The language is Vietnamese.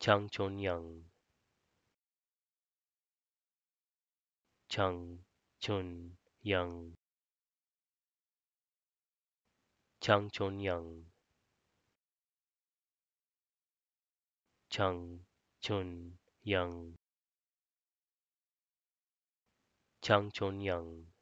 Chang chun Yang, Chang chun Yang, Chang chun Yang, Chang chun Yang, Chang chun Yang.